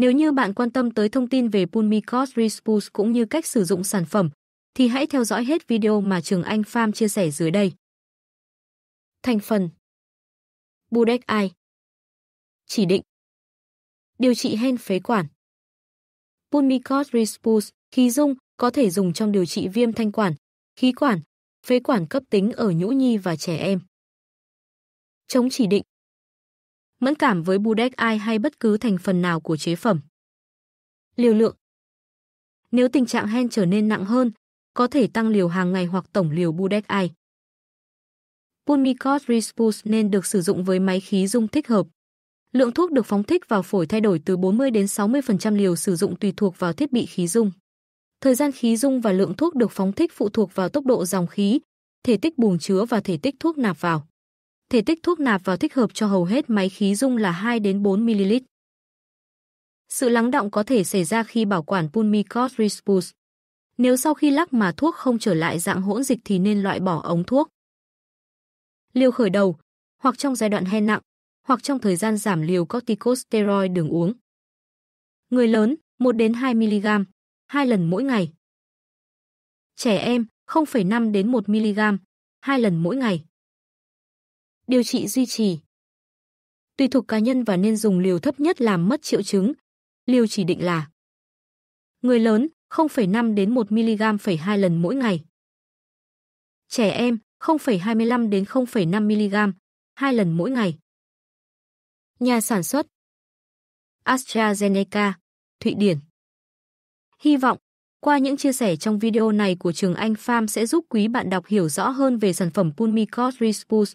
Nếu như bạn quan tâm tới thông tin về Pulmicort Respulse cũng như cách sử dụng sản phẩm, thì hãy theo dõi hết video mà Trường Anh Farm chia sẻ dưới đây. Thành phần Budec ai Chỉ định Điều trị hen phế quản Pulmicort Respulse, khí dung, có thể dùng trong điều trị viêm thanh quản, khí quản, phế quản cấp tính ở nhũ nhi và trẻ em. Chống chỉ định mẫn cảm với Budek ai hay bất cứ thành phần nào của chế phẩm. Liều lượng Nếu tình trạng hen trở nên nặng hơn, có thể tăng liều hàng ngày hoặc tổng liều Budek ai. Pulmicort Respus nên được sử dụng với máy khí dung thích hợp. Lượng thuốc được phóng thích vào phổi thay đổi từ 40 đến 60% liều sử dụng tùy thuộc vào thiết bị khí dung. Thời gian khí dung và lượng thuốc được phóng thích phụ thuộc vào tốc độ dòng khí, thể tích buồng chứa và thể tích thuốc nạp vào thể tích thuốc nạp vào thích hợp cho hầu hết máy khí dung là 2 đến 4 ml. Sự lắng động có thể xảy ra khi bảo quản Pulmicort rispus. Nếu sau khi lắc mà thuốc không trở lại dạng hỗn dịch thì nên loại bỏ ống thuốc. Liều khởi đầu, hoặc trong giai đoạn hen nặng, hoặc trong thời gian giảm liều corticosteroid đường uống. Người lớn, 1 đến 2 mg, 2 lần mỗi ngày. Trẻ em, 0,5 đến 1 mg, 2 lần mỗi ngày điều trị duy trì. Tùy thuộc cá nhân và nên dùng liều thấp nhất làm mất triệu chứng. Liều chỉ định là Người lớn 0,5 đến 1 mg phẩy lần mỗi ngày. Trẻ em 0,25 đến 0,5 mg 2 lần mỗi ngày. Nhà sản xuất AstraZeneca, Thụy Điển. Hy vọng qua những chia sẻ trong video này của Trường Anh Pham sẽ giúp quý bạn đọc hiểu rõ hơn về sản phẩm Pulmicort Respulse